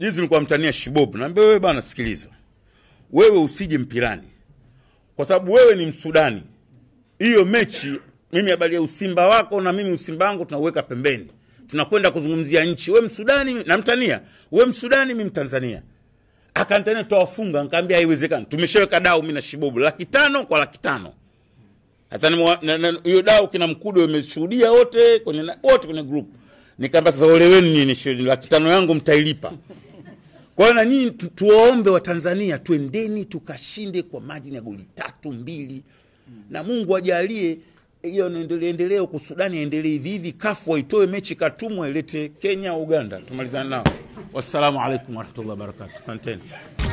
Juzi nilikuwa mtania Shibob, naambia wewe bana, sikiliza wewe, usije mpirani kwa sababu wewe ni Msudani. Hiyo mechi mimi, habari ya usimba wako na mimi usimba wangu tunaweka pembeni, tunakwenda kuzungumzia nchi. Wewe Msudani na mtania, wewe Msudani, mimi Mtanzania. Akantania tutawafunga, nikamwambia haiwezekani, tumeshaweka dau mimi na Shibob laki tano kwa laki tano hiyo dau kina Mkudo imeshuhudia wote kwenye wote kwenye group. Nikamwambia sasa, ole wenu nyinyi, laki tano yangu mtailipa. Kwa hiyo na nyinyi tu, tuwaombe Watanzania twendeni tukashinde kwa majini ya goli tatu mbili hmm. na Mungu ajalie hiyo endelee huko Sudani aendelee hivi hivi, kafu waitoe mechi Katumu ailete Kenya Uganda tumalizane nao. Wassalamu alaikum warahmatullahi wabarakatuh. Asanteni.